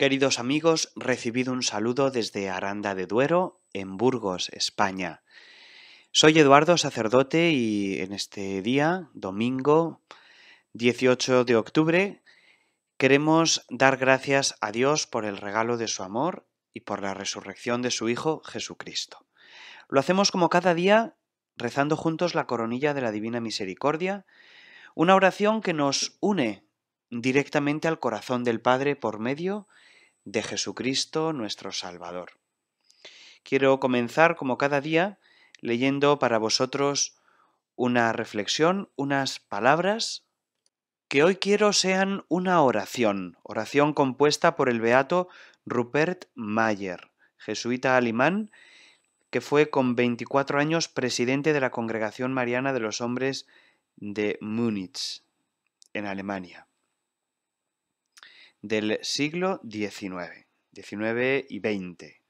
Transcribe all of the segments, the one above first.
Queridos amigos, recibido un saludo desde Aranda de Duero, en Burgos, España. Soy Eduardo, sacerdote, y en este día, domingo 18 de octubre, queremos dar gracias a Dios por el regalo de su amor y por la resurrección de su Hijo Jesucristo. Lo hacemos como cada día, rezando juntos la coronilla de la Divina Misericordia, una oración que nos une directamente al corazón del Padre por medio de de Jesucristo nuestro Salvador. Quiero comenzar, como cada día, leyendo para vosotros una reflexión, unas palabras que hoy quiero sean una oración, oración compuesta por el beato Rupert Mayer, jesuita alemán, que fue con 24 años presidente de la Congregación Mariana de los Hombres de Múnich, en Alemania del siglo XIX, XIX y XX.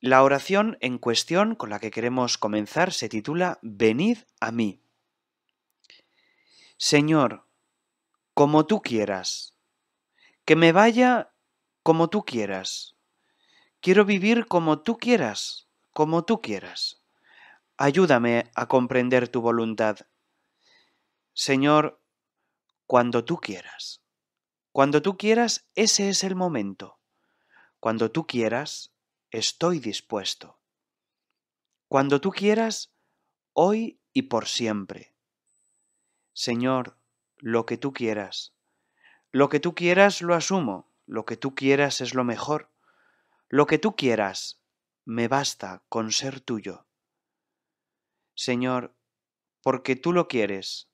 La oración en cuestión con la que queremos comenzar se titula Venid a mí. Señor, como tú quieras, que me vaya como tú quieras, quiero vivir como tú quieras, como tú quieras. Ayúdame a comprender tu voluntad. Señor, cuando tú quieras. Cuando tú quieras, ese es el momento. Cuando tú quieras, estoy dispuesto. Cuando tú quieras, hoy y por siempre. Señor, lo que tú quieras. Lo que tú quieras lo asumo, lo que tú quieras es lo mejor. Lo que tú quieras, me basta con ser tuyo. Señor, porque tú lo quieres,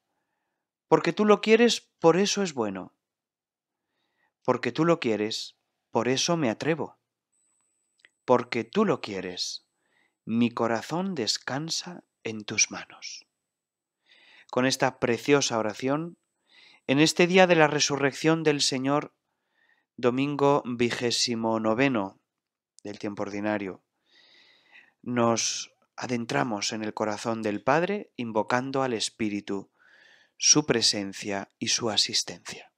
porque tú lo quieres, por eso es bueno. Porque tú lo quieres, por eso me atrevo. Porque tú lo quieres, mi corazón descansa en tus manos. Con esta preciosa oración, en este día de la resurrección del Señor, domingo vigésimo noveno del tiempo ordinario, nos adentramos en el corazón del Padre invocando al Espíritu su presencia y su asistencia.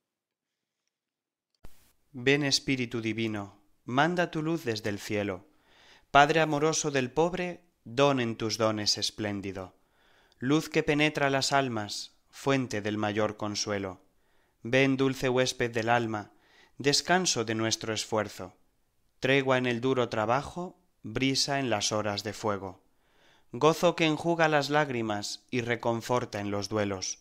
Ven Espíritu Divino, manda tu luz desde el cielo. Padre amoroso del pobre, don en tus dones espléndido. Luz que penetra las almas, fuente del mayor consuelo. Ven dulce huésped del alma, descanso de nuestro esfuerzo. Tregua en el duro trabajo, brisa en las horas de fuego. Gozo que enjuga las lágrimas y reconforta en los duelos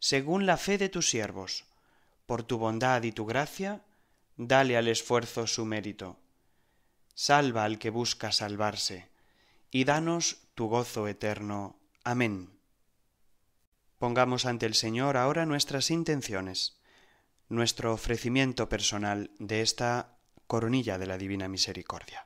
según la fe de tus siervos. Por tu bondad y tu gracia, dale al esfuerzo su mérito. Salva al que busca salvarse, y danos tu gozo eterno. Amén. Pongamos ante el Señor ahora nuestras intenciones, nuestro ofrecimiento personal de esta coronilla de la Divina Misericordia.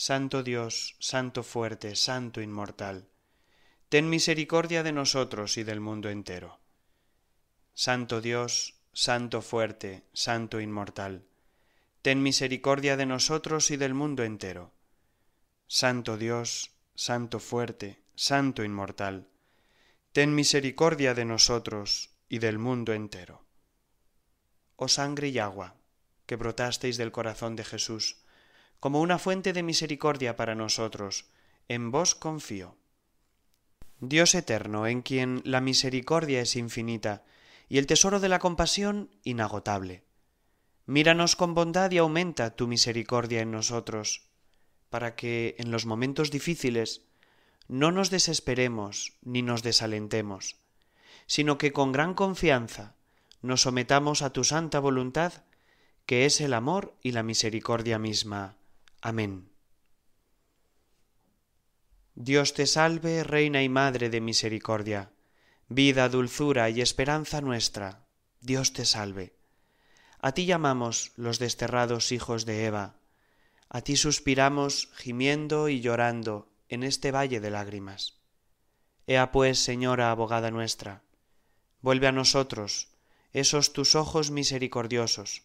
Santo Dios, Santo fuerte, Santo inmortal, ten misericordia de nosotros y del mundo entero. Santo Dios, Santo fuerte, Santo inmortal, ten misericordia de nosotros y del mundo entero. Santo Dios, Santo fuerte, Santo inmortal, ten misericordia de nosotros y del mundo entero. Oh sangre y agua, que brotasteis del corazón de Jesús, como una fuente de misericordia para nosotros. En vos confío. Dios eterno, en quien la misericordia es infinita y el tesoro de la compasión inagotable. Míranos con bondad y aumenta tu misericordia en nosotros, para que en los momentos difíciles no nos desesperemos ni nos desalentemos, sino que con gran confianza nos sometamos a tu santa voluntad, que es el amor y la misericordia misma. Amén. Dios te salve, Reina y Madre de Misericordia, vida, dulzura y esperanza nuestra, Dios te salve. A ti llamamos los desterrados hijos de Eva, a ti suspiramos gimiendo y llorando en este valle de lágrimas. Ea pues, Señora abogada nuestra, vuelve a nosotros esos tus ojos misericordiosos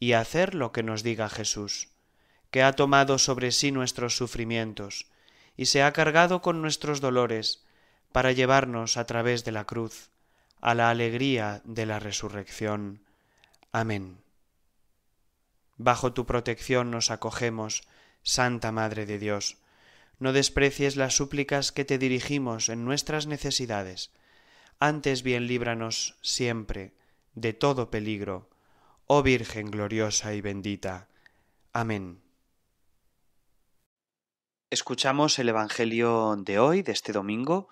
y hacer lo que nos diga Jesús, que ha tomado sobre sí nuestros sufrimientos y se ha cargado con nuestros dolores para llevarnos a través de la cruz a la alegría de la resurrección. Amén. Bajo tu protección nos acogemos, Santa Madre de Dios. No desprecies las súplicas que te dirigimos en nuestras necesidades. Antes bien líbranos siempre de todo peligro oh Virgen gloriosa y bendita. Amén. Escuchamos el Evangelio de hoy, de este domingo,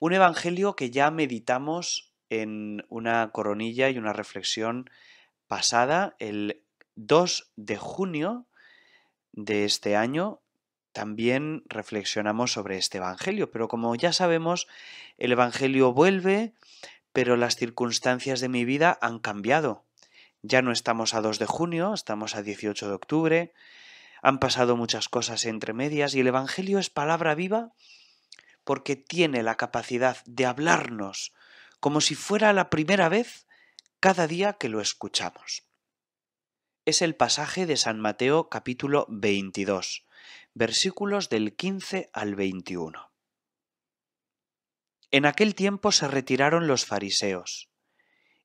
un Evangelio que ya meditamos en una coronilla y una reflexión pasada, el 2 de junio de este año, también reflexionamos sobre este Evangelio, pero como ya sabemos, el Evangelio vuelve, pero las circunstancias de mi vida han cambiado. Ya no estamos a 2 de junio, estamos a 18 de octubre, han pasado muchas cosas entre medias y el Evangelio es palabra viva porque tiene la capacidad de hablarnos como si fuera la primera vez cada día que lo escuchamos. Es el pasaje de San Mateo capítulo 22, versículos del 15 al 21. En aquel tiempo se retiraron los fariseos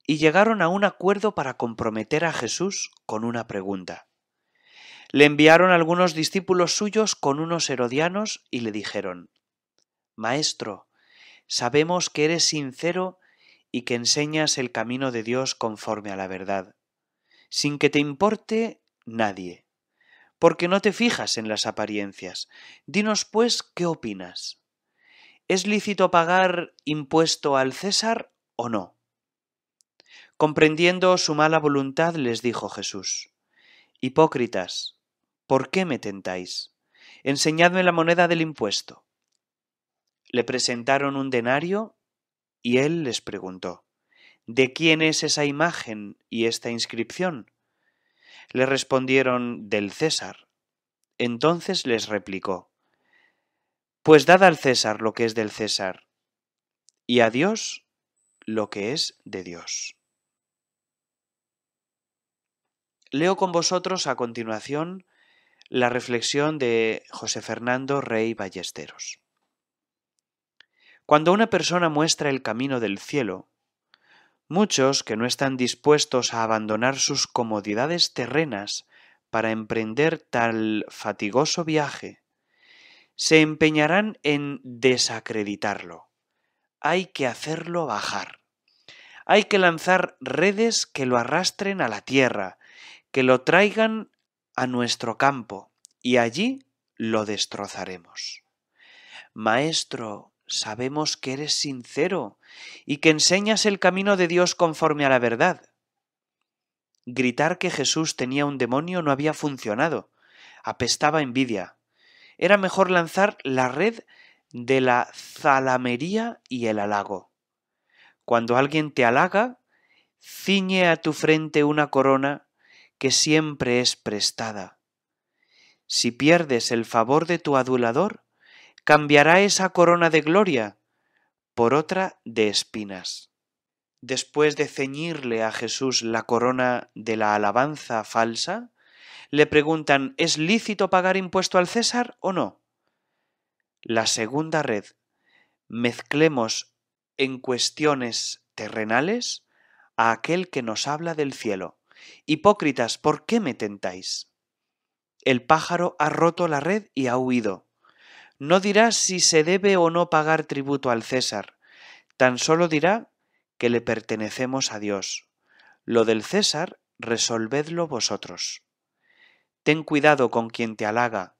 y llegaron a un acuerdo para comprometer a Jesús con una pregunta. Le enviaron algunos discípulos suyos con unos herodianos y le dijeron, Maestro, sabemos que eres sincero y que enseñas el camino de Dios conforme a la verdad, sin que te importe nadie, porque no te fijas en las apariencias. Dinos, pues, ¿qué opinas? ¿Es lícito pagar impuesto al César o no? Comprendiendo su mala voluntad les dijo Jesús, Hipócritas, ¿por qué me tentáis? Enseñadme la moneda del impuesto. Le presentaron un denario y él les preguntó, ¿De quién es esa imagen y esta inscripción? Le respondieron, del César. Entonces les replicó, Pues dad al César lo que es del César, y a Dios lo que es de Dios. Leo con vosotros a continuación la reflexión de José Fernando Rey Ballesteros. Cuando una persona muestra el camino del cielo, muchos que no están dispuestos a abandonar sus comodidades terrenas para emprender tal fatigoso viaje, se empeñarán en desacreditarlo. Hay que hacerlo bajar. Hay que lanzar redes que lo arrastren a la tierra, que lo traigan a nuestro campo, y allí lo destrozaremos. Maestro, sabemos que eres sincero y que enseñas el camino de Dios conforme a la verdad. Gritar que Jesús tenía un demonio no había funcionado. Apestaba envidia. Era mejor lanzar la red de la zalamería y el halago. Cuando alguien te halaga, ciñe a tu frente una corona que siempre es prestada. Si pierdes el favor de tu adulador, cambiará esa corona de gloria por otra de espinas. Después de ceñirle a Jesús la corona de la alabanza falsa, le preguntan ¿Es lícito pagar impuesto al César o no? La segunda red. Mezclemos en cuestiones terrenales a aquel que nos habla del cielo. Hipócritas, ¿por qué me tentáis? El pájaro ha roto la red y ha huido. No dirá si se debe o no pagar tributo al César, tan solo dirá que le pertenecemos a Dios. Lo del César, resolvedlo vosotros. Ten cuidado con quien te halaga.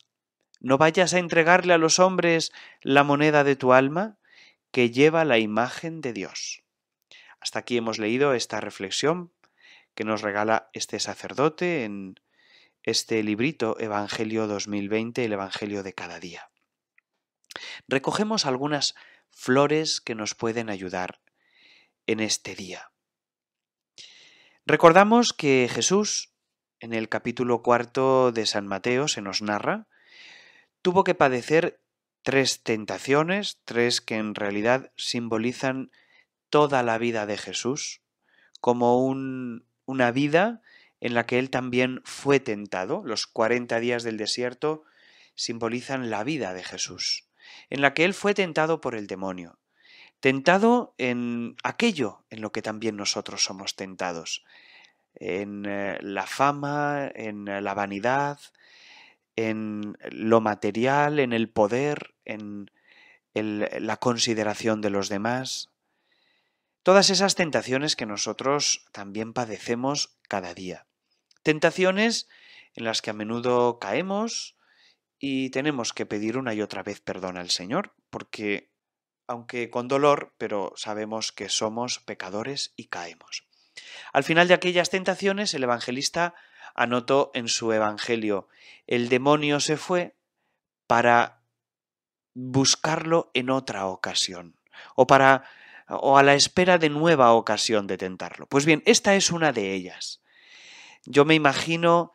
No vayas a entregarle a los hombres la moneda de tu alma, que lleva la imagen de Dios. Hasta aquí hemos leído esta reflexión que nos regala este sacerdote en este librito Evangelio 2020, el Evangelio de cada día. Recogemos algunas flores que nos pueden ayudar en este día. Recordamos que Jesús, en el capítulo cuarto de San Mateo, se nos narra, tuvo que padecer tres tentaciones, tres que en realidad simbolizan toda la vida de Jesús, como un una vida en la que él también fue tentado. Los 40 días del desierto simbolizan la vida de Jesús, en la que él fue tentado por el demonio, tentado en aquello en lo que también nosotros somos tentados, en eh, la fama, en la vanidad, en lo material, en el poder, en la consideración de los demás. Todas esas tentaciones que nosotros también padecemos cada día. Tentaciones en las que a menudo caemos y tenemos que pedir una y otra vez perdón al Señor, porque aunque con dolor, pero sabemos que somos pecadores y caemos. Al final de aquellas tentaciones, el evangelista anotó en su evangelio, el demonio se fue para buscarlo en otra ocasión, o para o a la espera de nueva ocasión de tentarlo. Pues bien, esta es una de ellas. Yo me imagino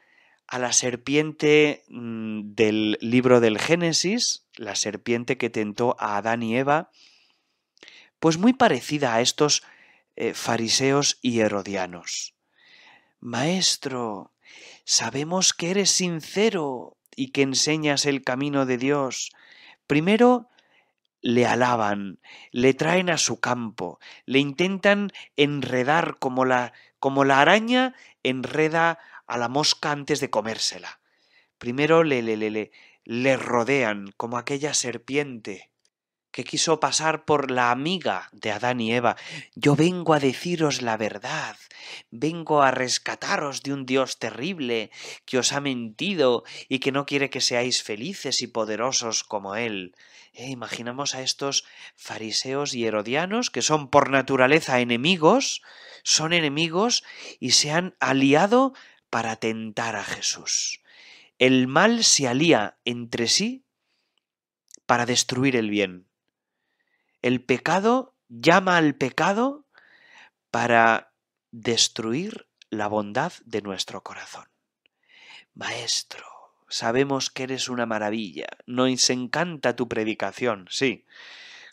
a la serpiente mm, del libro del Génesis, la serpiente que tentó a Adán y Eva, pues muy parecida a estos eh, fariseos y herodianos. Maestro, sabemos que eres sincero y que enseñas el camino de Dios. Primero, le alaban, le traen a su campo, le intentan enredar como la, como la araña enreda a la mosca antes de comérsela. Primero le, le, le rodean como aquella serpiente que quiso pasar por la amiga de Adán y Eva. Yo vengo a deciros la verdad, vengo a rescataros de un Dios terrible que os ha mentido y que no quiere que seáis felices y poderosos como Él. e imaginamos a estos fariseos y herodianos que son por naturaleza enemigos, son enemigos y se han aliado para tentar a Jesús. El mal se alía entre sí para destruir el bien. El pecado llama al pecado para destruir la bondad de nuestro corazón. Maestro, sabemos que eres una maravilla, nos encanta tu predicación, sí.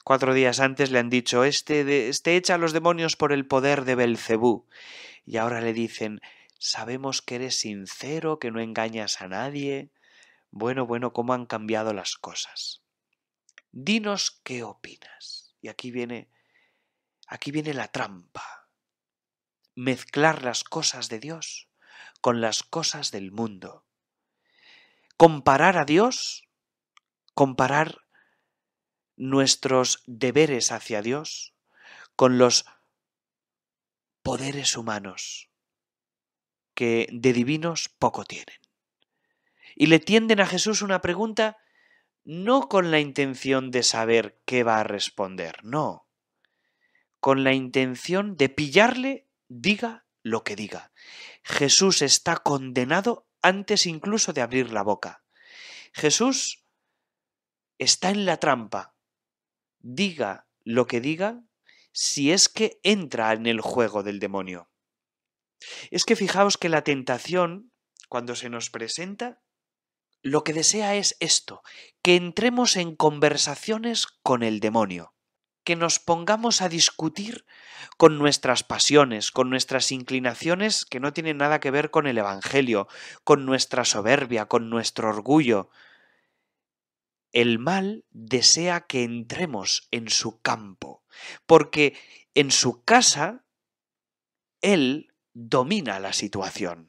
Cuatro días antes le han dicho, este, este, echa a los demonios por el poder de Belcebú. Y ahora le dicen, sabemos que eres sincero, que no engañas a nadie. Bueno, bueno, cómo han cambiado las cosas. Dinos qué opinas. Y aquí viene, aquí viene la trampa. Mezclar las cosas de Dios con las cosas del mundo. Comparar a Dios, comparar nuestros deberes hacia Dios con los poderes humanos, que de divinos poco tienen. Y le tienden a Jesús una pregunta no con la intención de saber qué va a responder, no, con la intención de pillarle, diga lo que diga. Jesús está condenado antes incluso de abrir la boca. Jesús está en la trampa. Diga lo que diga si es que entra en el juego del demonio. Es que fijaos que la tentación, cuando se nos presenta, lo que desea es esto, que entremos en conversaciones con el demonio, que nos pongamos a discutir con nuestras pasiones, con nuestras inclinaciones que no tienen nada que ver con el Evangelio, con nuestra soberbia, con nuestro orgullo. El mal desea que entremos en su campo, porque en su casa él domina la situación.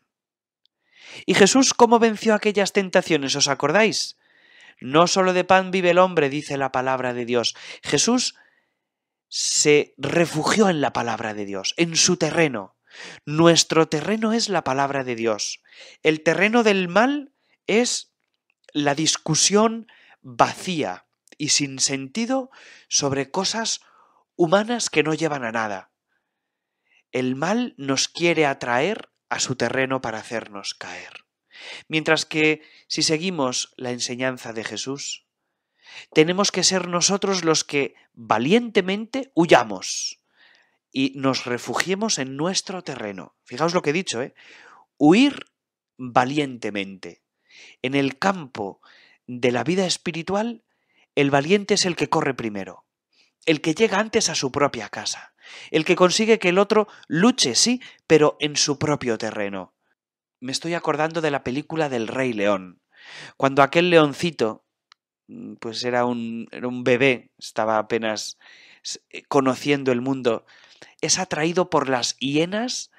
¿Y Jesús cómo venció aquellas tentaciones? ¿Os acordáis? No solo de pan vive el hombre, dice la palabra de Dios. Jesús se refugió en la palabra de Dios, en su terreno. Nuestro terreno es la palabra de Dios. El terreno del mal es la discusión vacía y sin sentido sobre cosas humanas que no llevan a nada. El mal nos quiere atraer a su terreno para hacernos caer. Mientras que, si seguimos la enseñanza de Jesús, tenemos que ser nosotros los que valientemente huyamos y nos refugiemos en nuestro terreno. Fijaos lo que he dicho, ¿eh? Huir valientemente. En el campo de la vida espiritual, el valiente es el que corre primero, el que llega antes a su propia casa, el que consigue que el otro luche, sí, pero en su propio terreno. Me estoy acordando de la película del Rey León, cuando aquel leoncito, mm, pues era un, bebé, estaba apenas eh, conociendo el mundo, es atraído por las hienas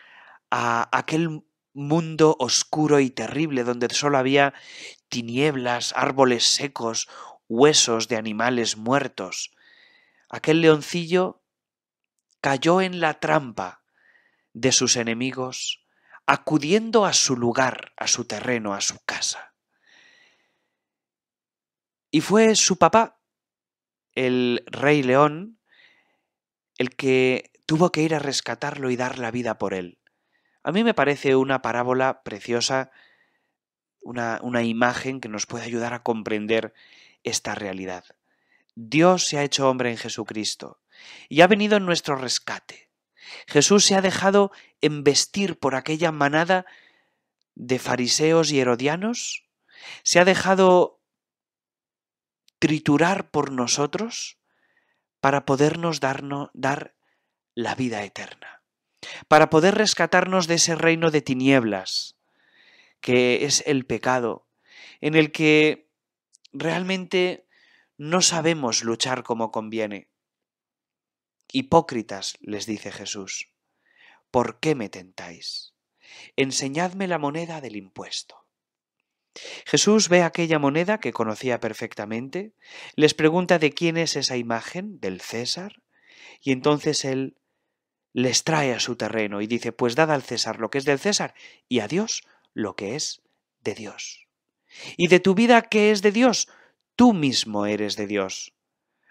a aquel mundo oscuro y terrible donde solo había tinieblas, árboles secos, huesos de animales muertos. Aquel leoncillo cayó en la trampa de sus enemigos, acudiendo a su lugar, a su terreno, a su casa. Y fue su papá, el rey león, el que tuvo que ir a rescatarlo y dar la vida por él. A mí me parece una parábola preciosa, una, una imagen que nos puede ayudar a comprender esta realidad. Dios se ha hecho hombre en Jesucristo y ha venido en nuestro rescate. Jesús se ha dejado embestir por aquella manada de fariseos y herodianos, se ha dejado triturar por nosotros para podernos dar la vida eterna, para poder rescatarnos de ese reino de tinieblas, que es el pecado, en el que realmente no sabemos luchar como conviene. Hipócritas, les dice Jesús, ¿por qué me tentáis? Enseñadme la moneda del impuesto. Jesús ve aquella moneda que conocía perfectamente, les pregunta de quién es esa imagen, del César, y entonces él les trae a su terreno y dice, pues dad al César lo que es del César y a Dios lo que es de Dios. Y de tu vida que es de Dios, tú mismo eres de Dios.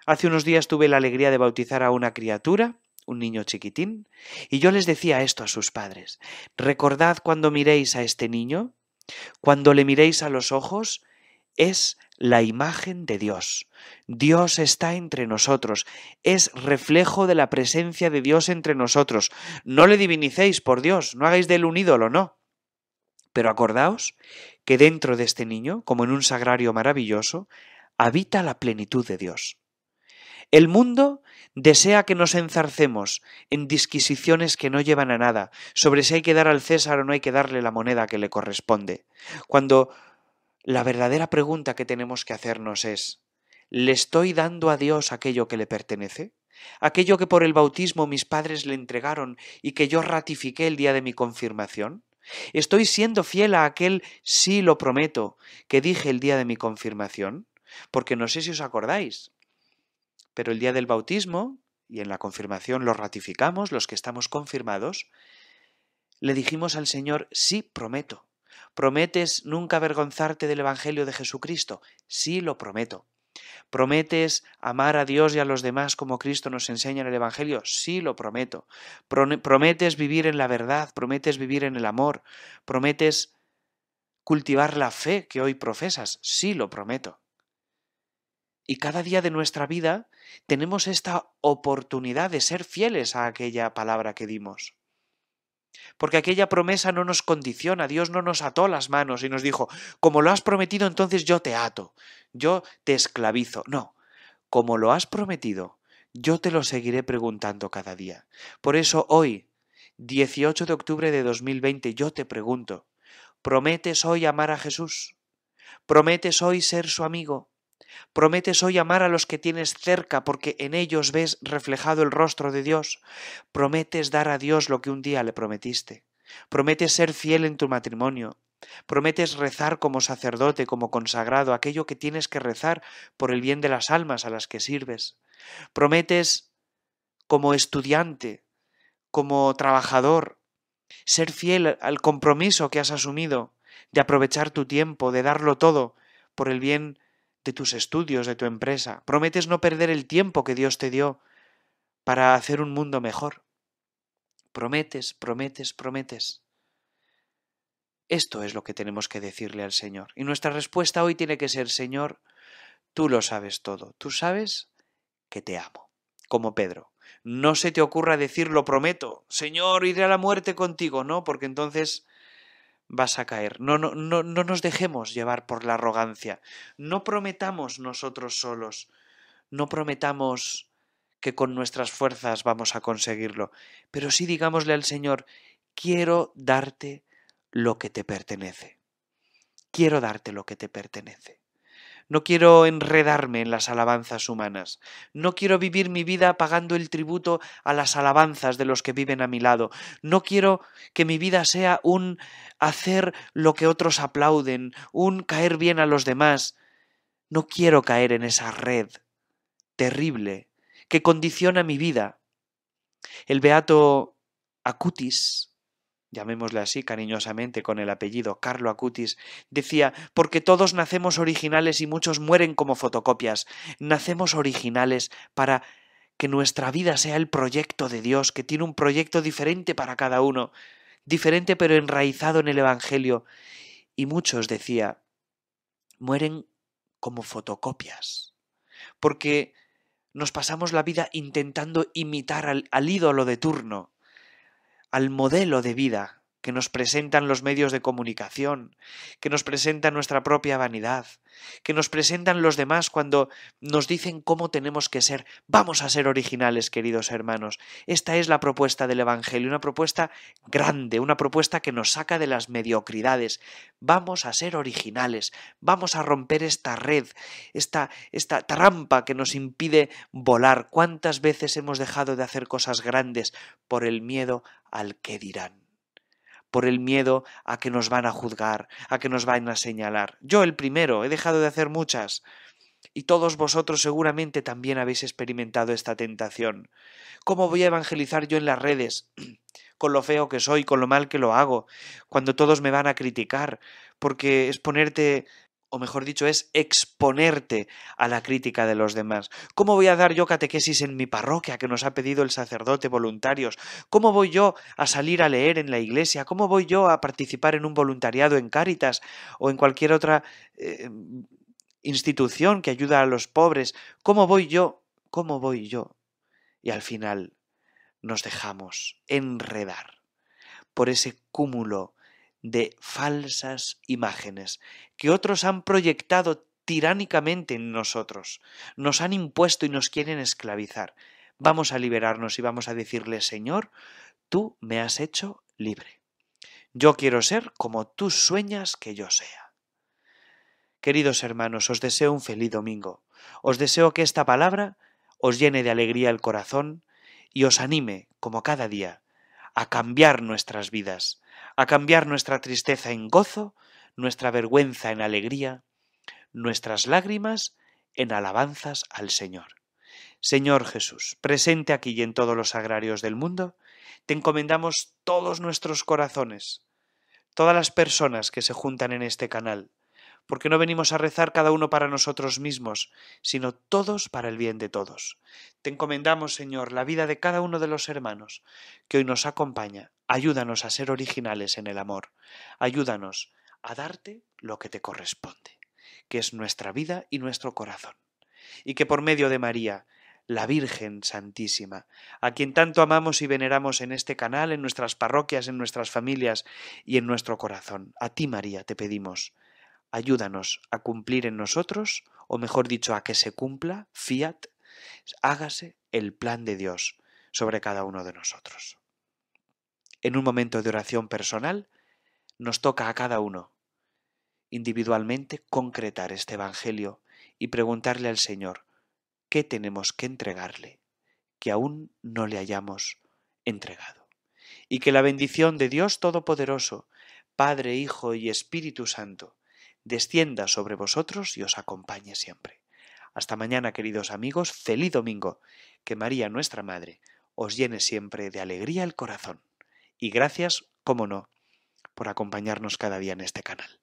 Hace unos días tuve la alegría de bautizar a una criatura, un niño chiquitín, y yo les decía esto a sus padres. Recordad cuando miréis a este niño, cuando le miréis a los ojos, es la imagen de Dios. Dios está entre nosotros, es reflejo de la presencia de Dios entre nosotros. No le divinicéis, por Dios, no hagáis de él un ídolo, no. Pero acordaos que dentro de este niño, como en un sagrario maravilloso, habita la plenitud de Dios. El mundo desea que nos enzarcemos en disquisiciones que no llevan a nada, sobre si hay que dar al César o no hay que darle la moneda que le corresponde, cuando la verdadera pregunta que tenemos que hacernos es, ¿le estoy dando a Dios aquello que le pertenece? ¿Aquello que por el bautismo mis padres le entregaron y que yo ratifiqué el día de mi confirmación? ¿Estoy siendo fiel a aquel sí lo prometo que dije el día de mi confirmación? Porque no sé si os acordáis, pero el día del bautismo, y en la confirmación lo ratificamos, los que estamos confirmados, le dijimos al Señor, sí, prometo. ¿Prometes nunca avergonzarte del Evangelio de Jesucristo? Sí, lo prometo. ¿Prometes amar a Dios y a los demás como Cristo nos enseña en el Evangelio? Sí, lo prometo. ¿Prometes vivir en la verdad? ¿Prometes vivir en el amor? ¿Prometes cultivar la fe que hoy profesas? Sí, lo prometo. Y cada día de nuestra vida tenemos esta oportunidad de ser fieles a aquella palabra que dimos. Porque aquella promesa no nos condiciona, Dios no nos ató las manos y nos dijo, como lo has prometido, entonces yo te ato, yo te esclavizo. No, como lo has prometido, yo te lo seguiré preguntando cada día. Por eso hoy, 18 de octubre de 2020, yo te pregunto, ¿prometes hoy amar a Jesús? ¿Prometes hoy ser su amigo? Prometes hoy amar a los que tienes cerca porque en ellos ves reflejado el rostro de Dios. Prometes dar a Dios lo que un día le prometiste. Prometes ser fiel en tu matrimonio. Prometes rezar como sacerdote, como consagrado, aquello que tienes que rezar por el bien de las almas a las que sirves. Prometes como estudiante, como trabajador, ser fiel al compromiso que has asumido de aprovechar tu tiempo, de darlo todo por el bien de tus estudios, de tu empresa. Prometes no perder el tiempo que Dios te dio para hacer un mundo mejor. Prometes, prometes, prometes. Esto es lo que tenemos que decirle al Señor. Y nuestra respuesta hoy tiene que ser, Señor, tú lo sabes todo. Tú sabes que te amo. Como Pedro. No se te ocurra decir lo prometo. Señor, iré a la muerte contigo. No, porque entonces vas a caer. No, no, no, no nos dejemos llevar por la arrogancia. No prometamos nosotros solos. No prometamos que con nuestras fuerzas vamos a conseguirlo. Pero sí digámosle al Señor, quiero darte lo que te pertenece. Quiero darte lo que te pertenece. No quiero enredarme en las alabanzas humanas. No quiero vivir mi vida pagando el tributo a las alabanzas de los que viven a mi lado. No quiero que mi vida sea un hacer lo que otros aplauden, un caer bien a los demás. No quiero caer en esa red terrible que condiciona mi vida. El beato Acutis llamémosle así cariñosamente con el apellido Carlo Acutis, decía, porque todos nacemos originales y muchos mueren como fotocopias, nacemos originales para que nuestra vida sea el proyecto de Dios, que tiene un proyecto diferente para cada uno, diferente pero enraizado en el Evangelio. Y muchos, decía, mueren como fotocopias, porque nos pasamos la vida intentando imitar al, ídolo de turno, al modelo de vida que nos presentan los medios de comunicación, que nos presentan nuestra propia vanidad, que nos presentan los demás cuando nos dicen cómo tenemos que ser. Vamos a ser originales, queridos hermanos. Esta es la propuesta del Evangelio, una propuesta grande, una propuesta que nos saca de las mediocridades. Vamos a ser originales, vamos a romper esta red, esta, esta trampa que nos impide volar. ¿Cuántas veces hemos dejado de hacer cosas grandes por el miedo al que dirán? por el miedo a que nos van a juzgar, a que nos van a señalar. Yo el primero, he dejado de hacer muchas. Y todos vosotros seguramente también habéis experimentado esta tentación. ¿Cómo voy a evangelizar yo en las redes? con lo feo que soy, con lo mal que lo hago, cuando todos me van a criticar, porque es ponerte o mejor dicho, es exponerte a la crítica de los demás. ¿Cómo voy a dar yo catequesis en mi parroquia que nos ha pedido el sacerdote voluntarios? ¿Cómo voy yo a salir a leer en la iglesia? ¿Cómo voy yo a participar en un voluntariado en Cáritas o en cualquier otra eh, institución que ayuda a los pobres? ¿Cómo voy yo? ¿Cómo voy yo? Y al final nos dejamos enredar por ese cúmulo de falsas imágenes que otros han proyectado tiránicamente en nosotros, nos han impuesto y nos quieren esclavizar. Vamos a liberarnos y vamos a decirle, Señor, tú me has hecho libre. Yo quiero ser como tú sueñas que yo sea. Queridos hermanos, os deseo un feliz domingo. Os deseo que esta palabra os llene de alegría el corazón y os anime, como cada día, a cambiar nuestras vidas, a cambiar nuestra tristeza en gozo, nuestra vergüenza en alegría, nuestras lágrimas en alabanzas al Señor. Señor Jesús, presente aquí y en todos los agrarios del mundo, te encomendamos todos nuestros corazones, todas las personas que se juntan en este canal, porque no venimos a rezar cada uno para nosotros mismos, sino todos para el bien de todos. Te encomendamos, Señor, la vida de cada uno de los hermanos que hoy nos acompaña. Ayúdanos a ser originales en el amor. Ayúdanos a darte lo que te corresponde, que es nuestra vida y nuestro corazón. Y que por medio de María, la Virgen Santísima, a quien tanto amamos y veneramos en este canal, en nuestras parroquias, en nuestras familias y en nuestro corazón. A ti, María, te pedimos ayúdanos a cumplir en nosotros, o mejor dicho, a que se cumpla, fiat, hágase el plan de Dios sobre cada uno de nosotros. En un momento de oración personal, nos toca a cada uno individualmente concretar este Evangelio y preguntarle al Señor qué tenemos que entregarle que aún no le hayamos entregado. Y que la bendición de Dios Todopoderoso, Padre, Hijo y Espíritu Santo, descienda sobre vosotros y os acompañe siempre. Hasta mañana, queridos amigos, feliz domingo. Que María, nuestra Madre, os llene siempre de alegría el corazón. Y gracias, como no, por acompañarnos cada día en este canal.